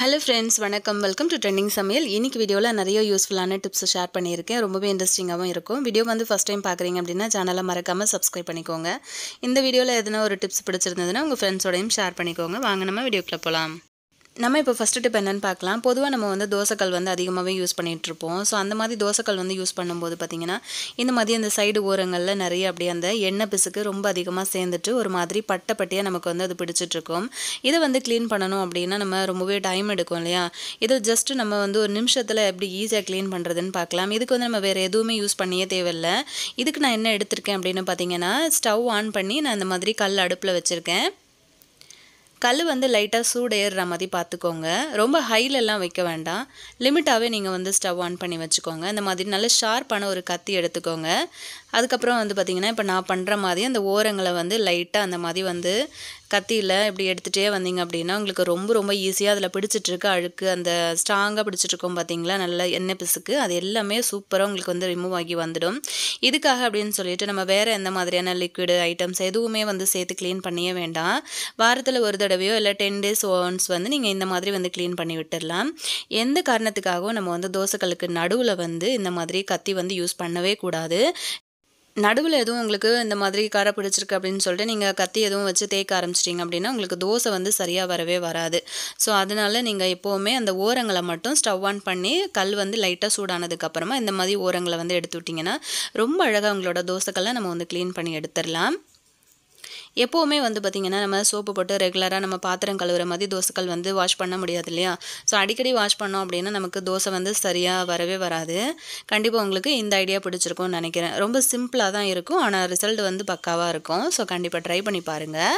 hello friends வணக்கம் welcome to trending சமையல் இன்றைக்கி வீடியோவில் நிறைய யூஸ்ஃபுல்லான டிப்ஸ் ஷேர் பண்ணியிருக்கேன் ரொம்பவே இன்ட்ரெஸ்டிங்காகவும் இருக்கும் வீடியோ வந்து ஃபஸ்ட் டைம் பார்க்குறீங்க அப்படின்னா சேனலை மறக்காமல் சப்ஸ்கிரைப் பண்ணிக்கோங்க இந்த வீடியோவில் எதனா ஒரு டிப்ஸ் பிடிச்சிருந்ததுன்னா உங்கள் ஃப்ரெண்ட்ஸோடையும் ஷேர் பண்ணிக்கோங்க வாங்க நம்ம வீடியோக்குள்ளே போகலாம் நம்ம இப்போ ஃபஸ்ட்டு டிப் என்னென்னு பார்க்கலாம் பொதுவாக நம்ம வந்து தோசைக்கல் வந்து அதிகமாகவே யூஸ் பண்ணிகிட்ருப்போம் ஸோ அந்த மாதிரி தோசைக்கல் வந்து யூஸ் பண்ணும்போது பார்த்திங்கன்னா இந்த மாதிரி அந்த சைடு ஓரங்களில் நிறைய அப்படியே அந்த எண்ணெய் பிசுக்கு ரொம்ப அதிகமாக சேர்ந்துட்டு ஒரு மாதிரி பட்டை பட்டியாக நமக்கு வந்து அது பிடிச்சிட்ருக்கும் இதை வந்து க்ளீன் பண்ணணும் அப்படின்னா நம்ம ரொம்பவே டைம் எடுக்கும் இல்லையா இதை ஜஸ்ட்டு நம்ம வந்து ஒரு நிமிஷத்தில் எப்படி ஈஸியாக க்ளீன் பண்ணுறதுன்னு பார்க்கலாம் இதுக்கு வந்து நம்ம வேறு எதுவுமே யூஸ் பண்ணியே தேவையில்லை இதுக்கு நான் என்ன எடுத்திருக்கேன் அப்படின்னு பார்த்திங்கன்னா ஸ்டவ் ஆன் பண்ணி நான் இந்த மாதிரி கல் அடுப்பில் வச்சுருக்கேன் கல் வந்து லைட்டாக சூடு ஏறுற மாதிரி பார்த்துக்கோங்க ரொம்ப ஹைலெல்லாம் வைக்க வேண்டாம் லிமிட்டாகவே நீங்கள் வந்து ஸ்டவ் ஆன் பண்ணி வச்சுக்கோங்க இந்த மாதிரி நல்ல ஷார்ப்பான ஒரு கத்தி எடுத்துக்கோங்க அதுக்கப்புறம் வந்து பார்த்திங்கன்னா இப்போ நான் பண்ணுற மாதிரி அந்த ஓரங்களை வந்து லைட்டாக அந்த மாதிரி வந்து கத்தியில் இப்படி எடுத்துகிட்டே வந்தீங்க அப்படின்னா உங்களுக்கு ரொம்ப ரொம்ப ஈஸியாக அதில் பிடிச்சிட்ருக்க அழுக்கு அந்த ஸ்ட்ராங்காக பிடிச்சிட்ருக்கோம் பார்த்தீங்களா நல்ல எண்ணெய் பிசுக்கு அது எல்லாமே சூப்பராக உங்களுக்கு வந்து ரிமூவ் ஆகி வந்துடும் இதுக்காக அப்படின்னு சொல்லிட்டு நம்ம வேறு எந்த மாதிரியான லிக்விடு ஐட்டம்ஸ் எதுவுமே வந்து சேர்த்து க்ளீன் பண்ணியே வேண்டாம் வாரத்தில் ஒரு தடவையோ இல்லை டென் டேஸ் ஒன்ஸ் வந்து நீங்கள் இந்த மாதிரி வந்து க்ளீன் பண்ணி விட்டுடலாம் எந்த காரணத்துக்காகவும் நம்ம வந்து தோசைக்கல்லுக்கு நடுவில் வந்து இந்த மாதிரி கத்தி வந்து யூஸ் பண்ணவே கூடாது நடுவில் எதுவும் உங்களுக்கு இந்த மாதிரி கரை பிடிச்சிருக்கு அப்படின்னு சொல்லிட்டு நீங்கள் கத்தி எதுவும் வச்சு தேய்க்க ஆரம்பிச்சிட்டிங்க அப்படின்னா உங்களுக்கு தோசை வந்து சரியாக வரவே வராது ஸோ அதனால் நீங்கள் எப்போவுமே அந்த ஓரங்களை மட்டும் ஸ்டவ் ஆன் பண்ணி கல் வந்து லைட்டாக சூடானதுக்கப்புறமா இந்த மாதிரி ஓரங்களை வந்து எடுத்து விட்டிங்கன்னா ரொம்ப அழகாக உங்களோட தோசைக்கெல்லாம் நம்ம வந்து க்ளீன் பண்ணி எடுத்துடலாம் எப்போவுமே வந்து பார்த்திங்கன்னா நம்ம சோப்பு போட்டு ரெகுலராக நம்ம பாத்திரம் கழுவுற மாதிரி தோசைகள் வந்து வாஷ் பண்ண முடியாது இல்லையா ஸோ அடிக்கடி வாஷ் பண்ணோம் அப்படின்னா நமக்கு தோசை வந்து சரியாக வரவே வராது கண்டிப்பாக உங்களுக்கு இந்த ஐடியா பிடிச்சிருக்கும்னு நினைக்கிறேன் ரொம்ப சிம்பிளாக தான் இருக்கும் ஆனால் ரிசல்ட் வந்து பக்காவாக இருக்கும் ஸோ கண்டிப்பாக ட்ரை பண்ணி பாருங்கள்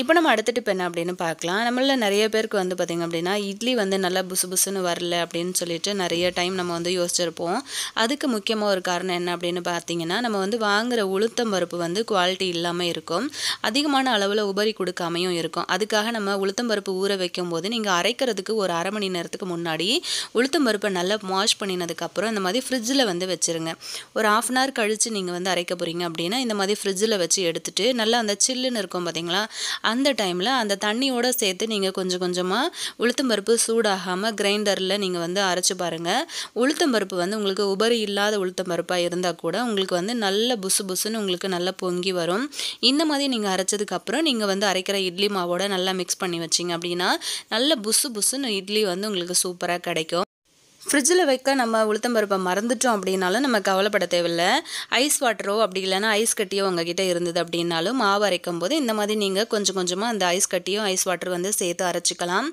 இப்போ நம்ம அடுத்த டிப் என்ன அப்படின்னு பார்க்கலாம் நம்மள நிறைய பேருக்கு வந்து பார்த்திங்க அப்படின்னா இட்லி வந்து நல்லா புசு புசுன்னு வரல அப்படின்னு சொல்லிட்டு நிறைய டைம் நம்ம வந்து யோசிச்சிருப்போம் அதுக்கு முக்கியமாக ஒரு காரணம் என்ன அப்படின்னு பார்த்தீங்கன்னா நம்ம வந்து வாங்குகிற உளுத்தம் பருப்பு வந்து குவாலிட்டி இல்லாமல் இருக்கும் அதிகமான அளவில் உபரி கொடுக்காமையும் இருக்கும் அதுக்காக நம்ம உளுத்தம் பருப்பு ஊற வைக்கும் போது நீங்கள் அரைக்கிறதுக்கு ஒரு அரை மணி நேரத்துக்கு முன்னாடி உளுத்தம் பருப்பை நல்லா வாஷ் பண்ணினதுக்கப்புறம் இந்த மாதிரி ஃப்ரிட்ஜில் வந்து வச்சுருங்க ஒரு ஆஃப் அன் ஹவர் கழித்து நீங்கள் வந்து அரைக்க போகிறீங்க அப்படின்னா இந்த மாதிரி ஃப்ரிட்ஜில் வச்சு எடுத்துகிட்டு நல்லா அந்த சில்லுன்னு இருக்கும் பார்த்தீங்களா அந்த டைமில் அந்த தண்ணியோடு சேர்த்து நீங்கள் கொஞ்சம் கொஞ்சமாக உளுத்தம்பருப்பு சூடாகாமல் கிரைண்டரில் நீங்கள் வந்து அரைச்சி பாருங்கள் உளுத்தம்பருப்பு வந்து உங்களுக்கு உபரி இல்லாத உளுத்தம்பருப்பாக இருந்தால் கூட உங்களுக்கு வந்து நல்ல புசு புசுன்னு உங்களுக்கு நல்லா பொங்கி வரும் இந்த மாதிரி நீங்கள் அரைச்சதுக்கப்புறம் நீங்கள் வந்து அரைக்கிற இட்லி மாவோட நல்லா மிக்ஸ் பண்ணி வச்சிங்க அப்படின்னா நல்ல புசு புசுன்னு இட்லி வந்து உங்களுக்கு சூப்பராக கிடைக்கும் ஃப்ரிட்ஜில் வைக்க நம்ம உளுத்தம்பருப்பை மறந்துட்டோம் அப்படின்னாலும் நம்ம கவலைப்பட தேவையில்லை ஐஸ் வாட்டரோ அப்படி இல்லைன்னா ஐஸ் கட்டியோ உங்ககிட்ட இருந்தது அப்படின்னாலும் மாவு அரைக்கும் போது இந்த மாதிரி நீங்கள் கொஞ்சம் கொஞ்சமாக அந்த ஐஸ் கட்டியும் ஐஸ் வாட்டர் வந்து சேர்த்து அரைச்சிக்கலாம்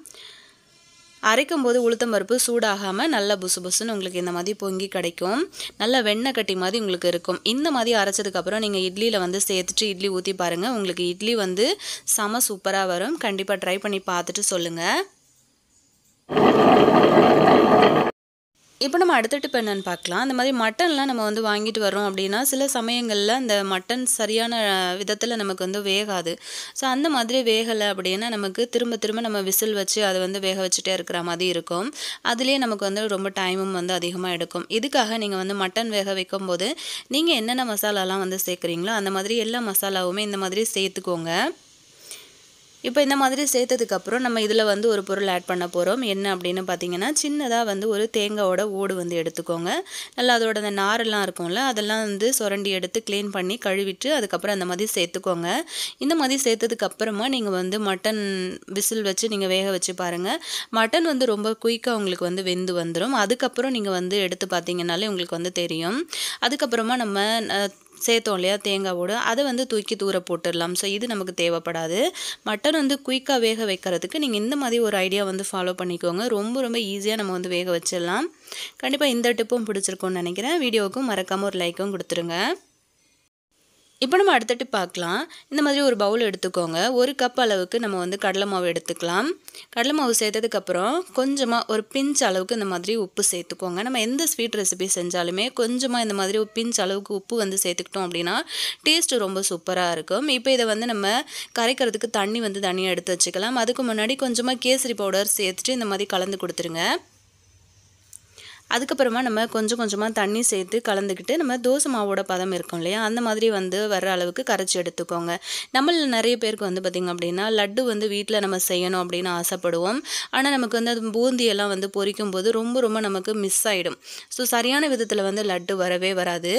அரைக்கும் போது உளுத்தம்பருப்பு சூடாகாமல் நல்லா புசு புசுன்னு உங்களுக்கு இந்த மாதிரி பொங்கி கிடைக்கும் நல்லா வெண்ணெய் கட்டி மாதிரி உங்களுக்கு இருக்கும் இந்த மாதிரி அரைச்சதுக்கப்புறம் நீங்கள் இட்லியில் வந்து சேர்த்துட்டு இட்லி ஊற்றி பாருங்கள் உங்களுக்கு இட்லி வந்து செம சூப்பராக வரும் கண்டிப்பாக ட்ரை பண்ணி பார்த்துட்டு சொல்லுங்கள் இப்போ நம்ம அடுத்த டிப் என்னென்னு பார்க்கலாம் அந்த மாதிரி மட்டன்லாம் நம்ம வந்து வாங்கிட்டு வரோம் அப்படின்னா சில சமயங்களில் அந்த மட்டன் சரியான விதத்தில் நமக்கு வந்து வேகாது ஸோ அந்த மாதிரி வேகலை அப்படின்னா நமக்கு திரும்ப திரும்ப நம்ம விசில் வச்சு அதை வந்து வேக வச்சுட்டே இருக்கிற மாதிரி இருக்கும் அதுலேயே நமக்கு வந்து ரொம்ப டைமும் வந்து அதிகமாக எடுக்கும் இதுக்காக நீங்கள் வந்து மட்டன் வேக வைக்கும் போது நீங்கள் என்னென்ன மசாலாலாம் வந்து சேர்க்குறீங்களோ அந்த மாதிரி எல்லா மசாலாவுமே இந்த மாதிரி சேர்த்துக்கோங்க இப்போ இந்த மாதிரி சேர்த்ததுக்கப்புறம் நம்ம இதில் வந்து ஒரு பொருள் ஆட் பண்ண போகிறோம் என்ன அப்படின்னு பார்த்தீங்கன்னா சின்னதாக வந்து ஒரு தேங்காயோட ஓடு வந்து எடுத்துக்கோங்க நல்லா அதோட அந்த நாரெல்லாம் இருக்கும்ல அதெல்லாம் வந்து சுரண்டி எடுத்து க்ளீன் பண்ணி கழுவிட்டு அதுக்கப்புறம் அந்த மாதிரி சேர்த்துக்கோங்க இந்த மாதிரி சேர்த்ததுக்கப்புறமா நீங்கள் வந்து மட்டன் விசில் வச்சு நீங்கள் வேக வச்சு பாருங்கள் மட்டன் வந்து ரொம்ப குயிக்காக உங்களுக்கு வந்து வெந்து வந்துடும் அதுக்கப்புறம் நீங்கள் வந்து எடுத்து பார்த்தீங்கன்னாலே உங்களுக்கு வந்து தெரியும் அதுக்கப்புறமா நம்ம சேர்த்தோம் இல்லையா தேங்காவோடு அதை வந்து தூக்கி தூர போட்டுடலாம் ஸோ இது நமக்கு தேவைப்படாது மட்டன் வந்து குயிக்காக வேக வைக்கிறதுக்கு நீங்கள் இந்த மாதிரி ஒரு ஐடியா வந்து ஃபாலோ பண்ணிக்கோங்க ரொம்ப ரொம்ப ஈஸியாக நம்ம வந்து வேக வச்சிடலாம் கண்டிப்பாக இந்த டிப்பும் பிடிச்சிருக்கோன்னு நினைக்கிறேன் வீடியோவுக்கும் மறக்காமல் ஒரு லைக்கும் கொடுத்துருங்க இப்போ நம்ம அடுத்தட்டு பார்க்கலாம் இந்த மாதிரி ஒரு பவுல் எடுத்துக்கோங்க ஒரு கப் அளவுக்கு நம்ம வந்து கடலை மாவு எடுத்துக்கலாம் கடலை மாவு சேர்த்ததுக்கப்புறம் கொஞ்சமாக ஒரு பிஞ்ச் அளவுக்கு இந்த மாதிரி உப்பு சேர்த்துக்கோங்க நம்ம எந்த ஸ்வீட் ரெசிபி செஞ்சாலுமே கொஞ்சமாக இந்த மாதிரி ஒரு பிஞ்ச் அளவுக்கு உப்பு வந்து சேர்த்துக்கிட்டோம் அப்படின்னா டேஸ்ட்டு ரொம்ப சூப்பராக இருக்கும் இப்போ இதை வந்து நம்ம கரைக்கிறதுக்கு தண்ணி வந்து தனியாக எடுத்து வச்சுக்கலாம் அதுக்கு முன்னாடி கொஞ்சமாக கேசரி பவுடர் சேர்த்துட்டு இந்த மாதிரி கலந்து கொடுத்துருங்க அதுக்கப்புறமா நம்ம கொஞ்சம் கொஞ்சமாக தண்ணி சேர்த்து கலந்துக்கிட்டு நம்ம தோசை மாவோட பதம் இருக்கும் இல்லையா அந்த மாதிரி வந்து வர அளவுக்கு கரைச்சி எடுத்துக்கோங்க நம்மள நிறைய பேருக்கு வந்து பார்த்திங்க அப்படின்னா லட்டு வந்து வீட்டில் நம்ம செய்யணும் அப்படின்னு ஆசைப்படுவோம் ஆனால் நமக்கு வந்து அது பூந்தியெல்லாம் வந்து பொரிக்கும் போது ரொம்ப ரொம்ப நமக்கு மிஸ் ஆகிடும் ஸோ சரியான விதத்தில் வந்து லட்டு வரவே வராது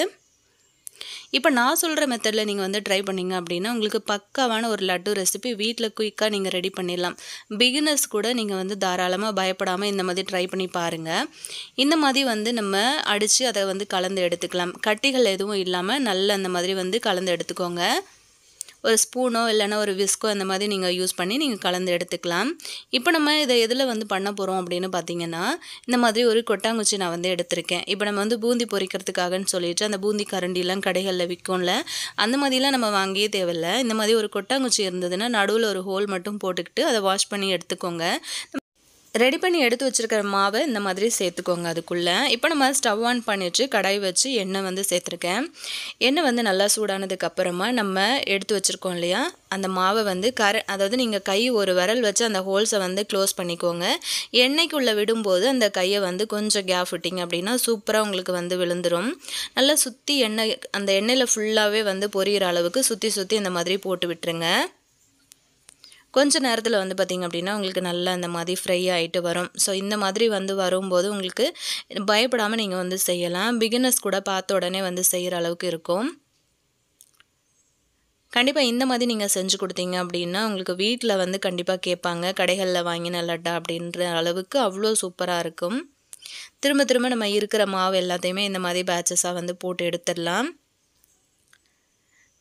இப்போ நான் சொல்கிற மெத்தடில் நீங்கள் வந்து ட்ரை பண்ணிங்க அப்படின்னா உங்களுக்கு பக்காவான ஒரு லட்டு ரெசிபி வீட்டில் குயிக்காக நீங்கள் ரெடி பண்ணிடலாம் பிகினர்ஸ் கூட நீங்கள் வந்து தாராளமாக பயப்படாமல் இந்த மாதிரி ட்ரை பண்ணி பாருங்கள் இந்த மாதிரி வந்து நம்ம அடித்து அதை வந்து கலந்து எடுத்துக்கலாம் கட்டிகள் எதுவும் இல்லாமல் நல்ல அந்த மாதிரி வந்து கலந்து எடுத்துக்கோங்க ஒரு ஸ்பூனோ இல்லைனா ஒரு விஸ்கோ அந்த மாதிரி நீங்கள் யூஸ் பண்ணி நீங்கள் கலந்து எடுத்துக்கலாம் இப்போ நம்ம இதை எதில் வந்து பண்ண போகிறோம் அப்படின்னு பார்த்தீங்கன்னா இந்த மாதிரி ஒரு கொட்டாங்குச்சி நான் வந்து எடுத்திருக்கேன் இப்போ நம்ம வந்து பூந்தி பொறிக்கிறதுக்காகன்னு சொல்லிட்டு அந்த பூந்தி கரண்டிலாம் கடைகளில் விற்கும்ல அந்த மாதிரிலாம் நம்ம வாங்கியே தேவையில்லை இந்த மாதிரி ஒரு கொட்டாங்குச்சி இருந்ததுன்னா நடுவில் ஒரு ஹோல் மட்டும் போட்டுக்கிட்டு அதை வாஷ் பண்ணி எடுத்துக்கோங்க ரெடி பண்ணி எடுத்து வச்சுருக்கிற மாவை இந்த மாதிரி சேர்த்துக்கோங்க அதுக்குள்ளே இப்போ நம்ம ஸ்டவ் ஆன் பண்ணிட்டு கடாய் வச்சு எண்ணெய் வந்து சேர்த்துருக்கேன் எண்ணெய் வந்து நல்லா சூடானதுக்கப்புறமா நம்ம எடுத்து வச்சுருக்கோம் இல்லையா அந்த மாவை வந்து கர அதாவது நீங்கள் கை ஒரு விரல் வச்சு அந்த ஹோல்ஸை வந்து க்ளோஸ் பண்ணிக்கோங்க எண்ணெய்க்குள்ளே விடும்போது அந்த கையை வந்து கொஞ்சம் கேப் விட்டிங்க அப்படின்னா சூப்பராக உங்களுக்கு வந்து விழுந்துடும் நல்லா சுற்றி எண்ணெய் அந்த எண்ணெயில் ஃபுல்லாகவே வந்து பொரியிற அளவுக்கு சுற்றி சுற்றி இந்த மாதிரி போட்டு விட்டுருங்க கொஞ்சம் நேரத்தில் வந்து பார்த்திங்க அப்படின்னா உங்களுக்கு நல்லா இந்த மாதிரி ஃப்ரை ஆகிட்டு வரும் ஸோ இந்த மாதிரி வந்து வரும்போது உங்களுக்கு பயப்படாமல் நீங்கள் வந்து செய்யலாம் பிகினர்ஸ் கூட பார்த்த உடனே வந்து செய்கிற அளவுக்கு இருக்கும் கண்டிப்பாக இந்த மாதிரி நீங்கள் செஞ்சு கொடுத்தீங்க அப்படின்னா உங்களுக்கு வீட்டில் வந்து கண்டிப்பாக கேட்பாங்க கடைகளில் வாங்கின லட்டா அப்படின்ற அளவுக்கு அவ்வளோ சூப்பராக இருக்கும் திரும்ப திரும்ப நம்ம இருக்கிற மாவு எல்லாத்தையுமே இந்த மாதிரி பேட்சஸாக வந்து போட்டு எடுத்துடலாம்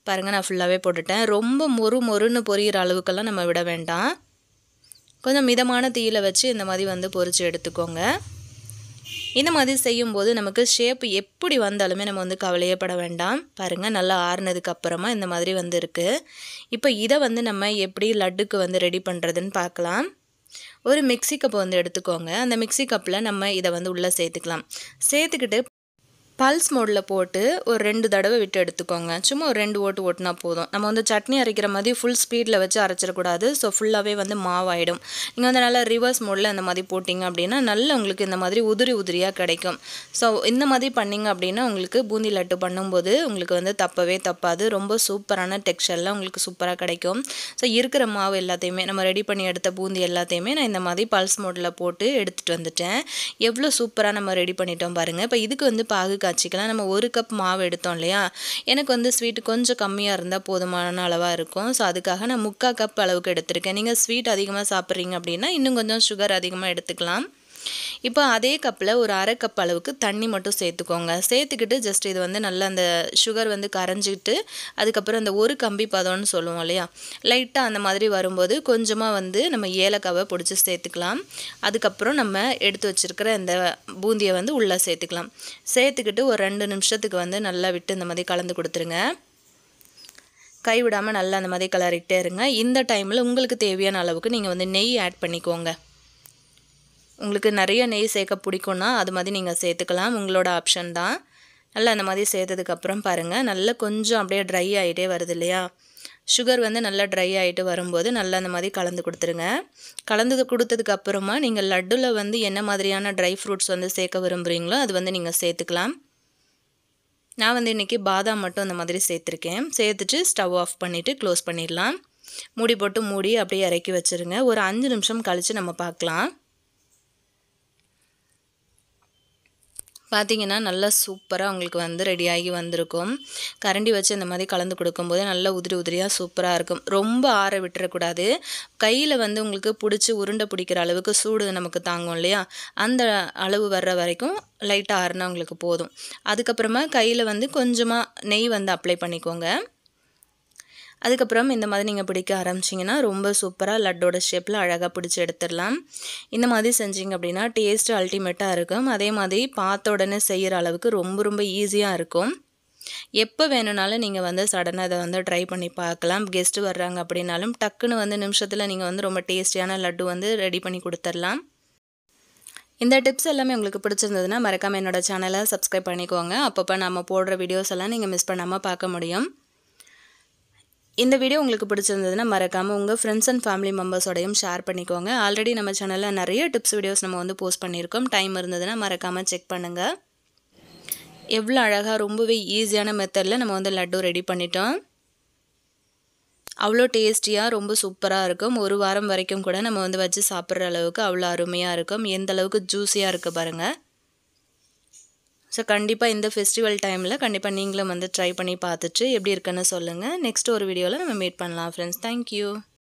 பாருங்கள் நான் ஃபுல்லாகவே போட்டுட்டேன் ரொம்ப மொறு மொறுன்னு பொரியிற அளவுக்கெல்லாம் நம்ம விட வேண்டாம் கொஞ்சம் மிதமான தீயில் வச்சு இந்த மாதிரி வந்து பொரித்து எடுத்துக்கோங்க இந்த மாதிரி செய்யும்போது நமக்கு ஷேப் எப்படி வந்தாலுமே நம்ம வந்து கவலையே பட வேண்டாம் பாருங்கள் நல்லா ஆறுனதுக்கு அப்புறமா இந்த மாதிரி வந்து இருக்குது இப்போ இதை வந்து நம்ம எப்படி லட்டுக்கு வந்து ரெடி பண்ணுறதுன்னு பார்க்கலாம் ஒரு மிக்சி கப் வந்து எடுத்துக்கோங்க அந்த மிக்சி கப்பில் நம்ம இதை வந்து உள்ளே சேர்த்துக்கலாம் சேர்த்துக்கிட்டு பல்ஸ் மோடில் போட்டு ஒரு ரெண்டு தடவை விட்டு எடுத்துக்கோங்க சும்மா ஒரு ரெண்டு ஓட்டு ஓட்டினா போதும் நம்ம வந்து சட்னி அரைக்கிற மாதிரி ஃபுல் ஸ்பீடில் வச்சு அரைச்சிடக்கூடாது ஸோ ஃபுல்லாகவே வந்து மாவாயிடும் நீங்கள் வந்து நல்லா ரிவர்ஸ் மோடில் இந்த மாதிரி போட்டிங்க அப்படின்னா நல்ல உங்களுக்கு இந்த மாதிரி உதிரி உதிரியாக கிடைக்கும் ஸோ இந்த மாதிரி பண்ணிங்க அப்படின்னா உங்களுக்கு பூந்தி லட்டு பண்ணும்போது உங்களுக்கு வந்து தப்பவே தப்பாது ரொம்ப சூப்பரான டெக்ஸ்டரில் உங்களுக்கு சூப்பராக கிடைக்கும் ஸோ இருக்கிற மாவு எல்லாத்தையுமே நம்ம ரெடி பண்ணி எடுத்த பூந்தி எல்லாத்தையுமே நான் இந்த மாதிரி பல்ஸ் மோடில் போட்டு எடுத்துகிட்டு வந்துட்டேன் எவ்வளோ சூப்பராக நம்ம ரெடி பண்ணிட்டோம் பாருங்கள் இப்போ இதுக்கு வந்து பாகு காய்ச்சிக்கலாம் நம்ம ஒரு கப் மாவு எடுத்தோம் இல்லையா எனக்கு வந்து ஸ்வீட் கொஞ்சம் கம்மியாக இருந்தால் போதுமான அளவாக இருக்கும் ஸோ அதுக்காக நான் முக்கால் கப் அளவுக்கு எடுத்திருக்கேன் நீங்கள் ஸ்வீட் அதிகமாக சாப்பிட்றீங்க அப்படின்னா இன்னும் கொஞ்சம் சுகர் அதிகமாக எடுத்துக்கலாம் இப்போ அதே கப்பில் ஒரு அரை கப் அளவுக்கு தண்ணி மட்டும் சேர்த்துக்கோங்க சேர்த்துக்கிட்டு ஜஸ்ட் இது வந்து நல்லா அந்த சுகர் வந்து கரைஞ்சிக்கிட்டு அதுக்கப்புறம் அந்த ஒரு கம்பி பதம்னு சொல்லுவோம் இல்லையா லைட்டாக அந்த மாதிரி வரும்போது கொஞ்சமாக வந்து நம்ம ஏலக்காவை பிடிச்சி சேர்த்துக்கலாம் அதுக்கப்புறம் நம்ம எடுத்து வச்சுருக்கிற இந்த பூந்தியை வந்து உள்ளே சேர்த்துக்கலாம் சேர்த்துக்கிட்டு ஒரு ரெண்டு நிமிஷத்துக்கு வந்து நல்லா விட்டு இந்த மாதிரி கலந்து கொடுத்துருங்க கைவிடாமல் நல்லா அந்த மாதிரி கலரிக்கிட்டே இருங்க இந்த டைமில் உங்களுக்கு தேவையான அளவுக்கு நீங்கள் வந்து நெய் ஆட் பண்ணிக்கோங்க உங்களுக்கு நிறைய நெய் சேர்க்க பிடிக்கும்னா அது மாதிரி நீங்கள் சேர்த்துக்கலாம் உங்களோட ஆப்ஷன் தான் நல்லா அந்த மாதிரி சேர்த்ததுக்கப்புறம் பாருங்கள் நல்லா கொஞ்சம் அப்படியே ட்ரை ஆகிட்டே வருது இல்லையா சுகர் வந்து நல்லா ட்ரை ஆகிட்டு வரும்போது நல்லா அந்த மாதிரி கலந்து கொடுத்துருங்க கலந்து கொடுத்ததுக்கப்புறமா நீங்கள் லட்டில் வந்து என்ன மாதிரியான ட்ரை ஃப்ரூட்ஸ் வந்து சேர்க்க விரும்புகிறீங்களோ அது வந்து நீங்கள் சேர்த்துக்கலாம் நான் வந்து இன்றைக்கி பாதாம் மட்டும் அந்த மாதிரி சேர்த்துருக்கேன் சேர்த்துட்டு ஸ்டவ் ஆஃப் பண்ணிவிட்டு க்ளோஸ் பண்ணிடலாம் மூடி போட்டு மூடி அப்படியே இறக்கி வச்சுருங்க ஒரு அஞ்சு நிமிஷம் கழித்து நம்ம பார்க்கலாம் பார்த்திங்கன்னா நல்லா சூப்பராக உங்களுக்கு வந்து ரெடியாகி வந்திருக்கும் கரண்டி வச்சு இந்த மாதிரி கலந்து கொடுக்கும்போது நல்லா உதிரி உதிரியாக சூப்பராக இருக்கும் ரொம்ப ஆற விட்டுறக்கூடாது கையில் வந்து உங்களுக்கு பிடிச்சி உருண்டை பிடிக்கிற அளவுக்கு சூடு நமக்கு தாங்கும் இல்லையா அந்த அளவு வர்ற வரைக்கும் லைட்டாக ஆறுனா உங்களுக்கு போதும் அதுக்கப்புறமா கையில் வந்து கொஞ்சமாக நெய் வந்து அப்ளை பண்ணிக்கோங்க அதுக்கப்புறம் இந்த மாதிரி நீங்கள் பிடிக்க ஆரம்பிச்சிங்கன்னா ரொம்ப சூப்பராக லட்டோட ஷேப்பில் அழகாக பிடிச்சி எடுத்துடலாம் இந்த மாதிரி செஞ்சிங்க அப்படின்னா டேஸ்ட்டு அல்டிமேட்டாக இருக்கும் அதே மாதிரி பார்த்த உடனே செய்கிற அளவுக்கு ரொம்ப ரொம்ப ஈஸியாக இருக்கும் எப்போ வேணும்னாலும் நீங்கள் வந்து சடனாக அதை வந்து ட்ரை பண்ணி பார்க்கலாம் கெஸ்ட்டு வர்றாங்க அப்படின்னாலும் டக்குன்னு வந்து நிமிஷத்தில் நீங்கள் வந்து ரொம்ப டேஸ்டியான லட்டு வந்து ரெடி பண்ணி கொடுத்துடலாம் இந்த டிப்ஸ் எல்லாமே உங்களுக்கு பிடிச்சிருந்ததுன்னா மறக்காமல் என்னோடய சேனலை சப்ஸ்கிரைப் பண்ணிக்கோங்க அப்பப்போ நம்ம போடுற வீடியோஸ் எல்லாம் நீங்கள் மிஸ் பண்ணாமல் பார்க்க முடியும் இந்த வீடியோ உங்களுக்கு பிடிச்சிருந்ததுன்னா மறக்காமல் உங்கள் ஃப்ரெண்ட்ஸ் அண்ட் ஃபேமிலி மெம்பர்ஸோடையும் ஷேர் பண்ணிக்கோங்க ஆல்ரெடி நம்ம சேனலில் நிறைய டிப்ஸ் வீடியோஸ் நம்ம வந்து போஸ்ட் பண்ணியிருக்கோம் டைம் இருந்ததுன்னா மறக்காமல் செக் பண்ணுங்கள் எவ்வளோ அழகாக ரொம்பவே ஈஸியான மெத்தடில் நம்ம வந்து லட்டு ரெடி பண்ணிட்டோம் அவ்வளோ டேஸ்டியாக ரொம்ப சூப்பராக இருக்கும் ஒரு வாரம் வரைக்கும் கூட நம்ம வந்து வச்சு சாப்பிட்ற அளவுக்கு அவ்வளோ அருமையாக இருக்கும் எந்த அளவுக்கு ஜூஸியாக இருக்குது பாருங்கள் ஸோ கண்டிப்பாக இந்த ஃபெஸ்டிவல் டைமில் கண்டிப்பாக நீங்களும் வந்து ட்ரை பண்ணி பார்த்துட்டு எப்படி இருக்குன்னு சொல்லுங்கள் நெக்ஸ்ட் ஒரு வீடியோவில் நம்ம மீட் பண்ணலாம் ஃப்ரெண்ட்ஸ் தேங்க்யூ